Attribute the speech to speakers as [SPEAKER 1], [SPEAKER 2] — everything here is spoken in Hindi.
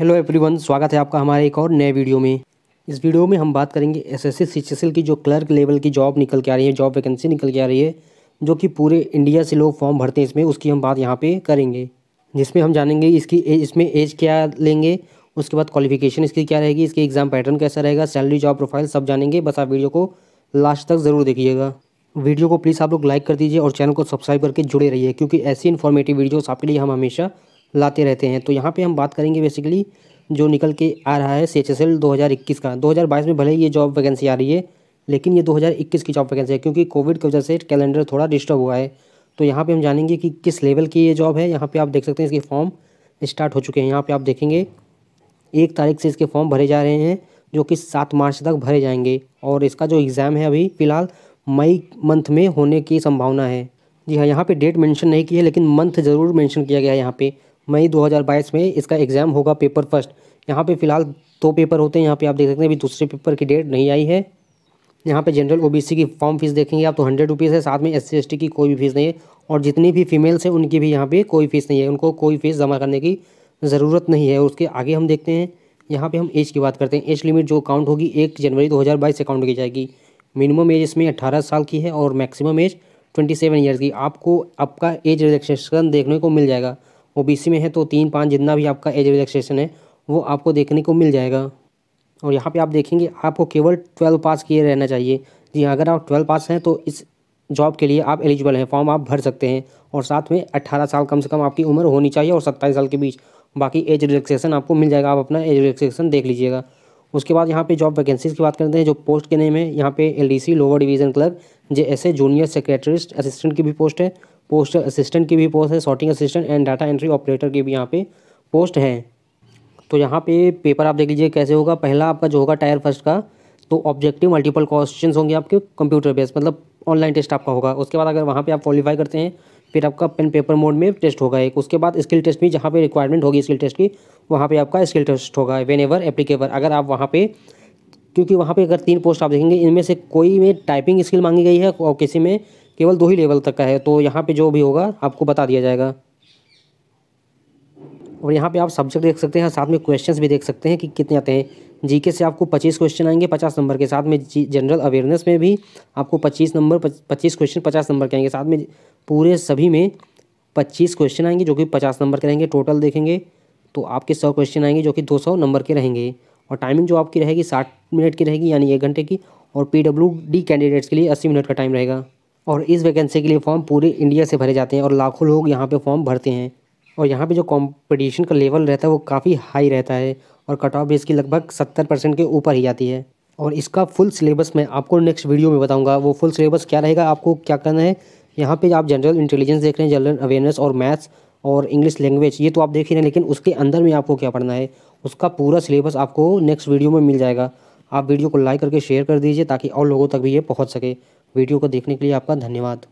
[SPEAKER 1] हेलो एवरीवन स्वागत है आपका हमारे एक और नए वीडियो में इस वीडियो में हम बात करेंगे एस एस की जो क्लर्क लेवल की जॉब निकल के आ रही है जॉब वैकेंसी निकल के आ रही है जो कि पूरे इंडिया से लोग फॉर्म भरते हैं इसमें उसकी हम बात यहाँ पे करेंगे जिसमें हम जानेंगे इसकी इसमें एज क्या लेंगे उसके बाद क्वालिफिकेशन इसकी क्या रहेगी इसके एग्ज़ाम पैटर्न कैसा रहेगा सैलरी जॉब प्रोफाइल सब जानेंगे बस आप वीडियो को लास्ट तक ज़रूर देखिएगा वीडियो को प्लीज़ आप लोग लाइक कर दीजिए और चैनल को सब्सक्राइब करके जुड़े रहिए क्योंकि ऐसी इन्फॉर्मेटिव वीडियोज़ आपके लिए हम हमेशा लाते रहते हैं तो यहाँ पे हम बात करेंगे बेसिकली जो निकल के आ रहा है सी एच एस एल दो हज़ार इक्कीस का दो हज़ार बाईस में भले ही ये जॉब वैकेंसी आ रही है लेकिन ये दो हज़ार इक्कीस की जॉब वैकेंसी है क्योंकि कोविड की वजह से कैलेंडर थोड़ा डिस्टर्ब हुआ है तो यहाँ पे हम जानेंगे कि किस लेवल की ये जॉब है यहाँ पे आप देख सकते हैं इसके फॉर्म स्टार्ट हो चुके हैं यहाँ पर आप देखेंगे एक तारीख से इसके फॉर्म भरे जा रहे हैं जो कि सात मार्च तक भरे जाएंगे और इसका जो एग्ज़ाम है अभी फ़िलहाल मई मंथ में होने की संभावना है जी हाँ यहाँ पे डेट मेंशन नहीं की है लेकिन मंथ ज़रूर मेंशन किया गया है यहाँ पे मई 2022 में इसका एग्ज़ाम होगा पेपर फर्स्ट यहाँ पे फिलहाल दो पेपर होते हैं यहाँ पे आप देख सकते हैं अभी दूसरे पेपर की डेट नहीं आई है यहाँ पे जनरल ओबीसी की फॉर्म फीस देखेंगे आप तो हंड्रेड रुपीज़ है साथ में एस सी की कोई भी फीस नहीं है और जितनी भी फीमेल्स हैं उनकी भी यहाँ पर कोई फीस नहीं है उनको कोई फीस जमा करने की ज़रूरत नहीं है उसके आगे हम देखते हैं यहाँ पर हम एज की बात करते हैं एज लिमिट जो काउंट होगी एक जनवरी दो से काउंट की जाएगी मिनिमम एज इसमें अट्ठारह साल की है और maximum age twenty seven years की आपको आपका एज रिलेक्सेशन देखने को मिल जाएगा ओ में है तो तीन पाँच जितना भी आपका एज रिलैक्सेशन है वो आपको देखने को मिल जाएगा और यहाँ पे आप देखेंगे आपको केवल ट्वेल्व पास किए रहना चाहिए जी हाँ, अगर आप ट्वेल्व पास हैं तो इस जॉब के लिए आप एलिजिबल हैं फॉर्म आप भर सकते हैं और साथ में अट्ठारह साल कम से कम आपकी उम्र होनी चाहिए और सत्ताईस साल के बीच बाकी एज रिलैक्सेशन आपको मिल जाएगा आप अपना एज रिलैक्सेशन देख लीजिएगा उसके बाद यहाँ पे जॉब वैकेंसीज़ की बात करते हैं जो पोस्ट के नेम है यहाँ पे LDC lower division clerk J S junior secretariat assistant की भी पोस्ट है पोस्ट असिस्टेंट की भी पोस्ट है sorting assistant and data entry operator की भी यहाँ पे पोस्ट है तो यहाँ पे पेपर आप देख लीजिए कैसे होगा पहला आपका जो होगा टायर फर्स्ट का तो ऑब्जेक्टिव मल्टीपल क्वेश्चन होंगे आपके कंप्यूटर बेस्ड मतलब ऑनलाइन टेस्ट आपका होगा उसके बाद अगर वहाँ पर आप क्वालिफाई करते हैं फिर आपका पेन पेपर मोड में टेस्ट होगा एक उसके बाद स्किल टेस्ट भी जहाँ पर रिक्वायरमेंट होगी स्किल टेस्ट की वहाँ पर आपका स्किल टेस्ट होगा वेन एवर एप्लीकेबल अगर आप वहाँ पर क्योंकि वहाँ पे अगर तीन पोस्ट आप देखेंगे इनमें से कोई में टाइपिंग स्किल मांगी गई है और किसी में केवल दो ही लेवल तक का है तो यहाँ पे जो भी होगा आपको बता दिया जाएगा और यहाँ पे आप सब्जेक्ट देख सकते हैं साथ में क्वेश्चंस भी देख सकते हैं कि कितने आते हैं जीके से आपको 25 क्वेश्चन आएंगे 50 नंबर के साथ में जनरल अवेयरनेस में भी आपको 25 नंबर 25 क्वेश्चन 50 नंबर के आएंगे साथ में पूरे सभी में 25 क्वेश्चन आएंगे जो कि 50 नंबर के रहेंगे टोटल देखेंगे तो आपके सौ क्वेश्चन आएंगे जो कि दो नंबर के रहेंगे और टाइमिंग जो आपकी रहेगी साठ मिनट की रहेगी यानी एक घंटे की और पी कैंडिडेट्स के लिए अस्सी मिनट का टाइम रहेगा और इस वैकेंसी के लिए फॉर्म पूरे इंडिया से भरे जाते हैं और लाखों लोग यहाँ पे फॉर्म भरते हैं और यहाँ पे जो कंपटीशन का लेवल रहता है वो काफ़ी हाई रहता है और कट ऑफ भी इसकी लगभग सत्तर परसेंट के ऊपर ही आती है और इसका फुल सिलेबस मैं आपको नेक्स्ट वीडियो में बताऊँगा वो फुल सिलेबस क्या रहेगा आपको क्या करना है यहाँ पर आप जनरल इंटेलिजेंस देख रहे हैं जनरल अवेयरनेस और मैथ्स और इंग्लिश लैंग्वेज ये तो आप देख ही रहे हैं लेकिन उसके अंदर में आपको क्या पढ़ना है उसका पूरा सिलेबस आपको नेक्स्ट वीडियो में मिल जाएगा आप वीडियो को लाइक करके शेयर कर दीजिए ताकि और लोगों तक भी ये पहुँच सके वीडियो को देखने के लिए आपका धन्यवाद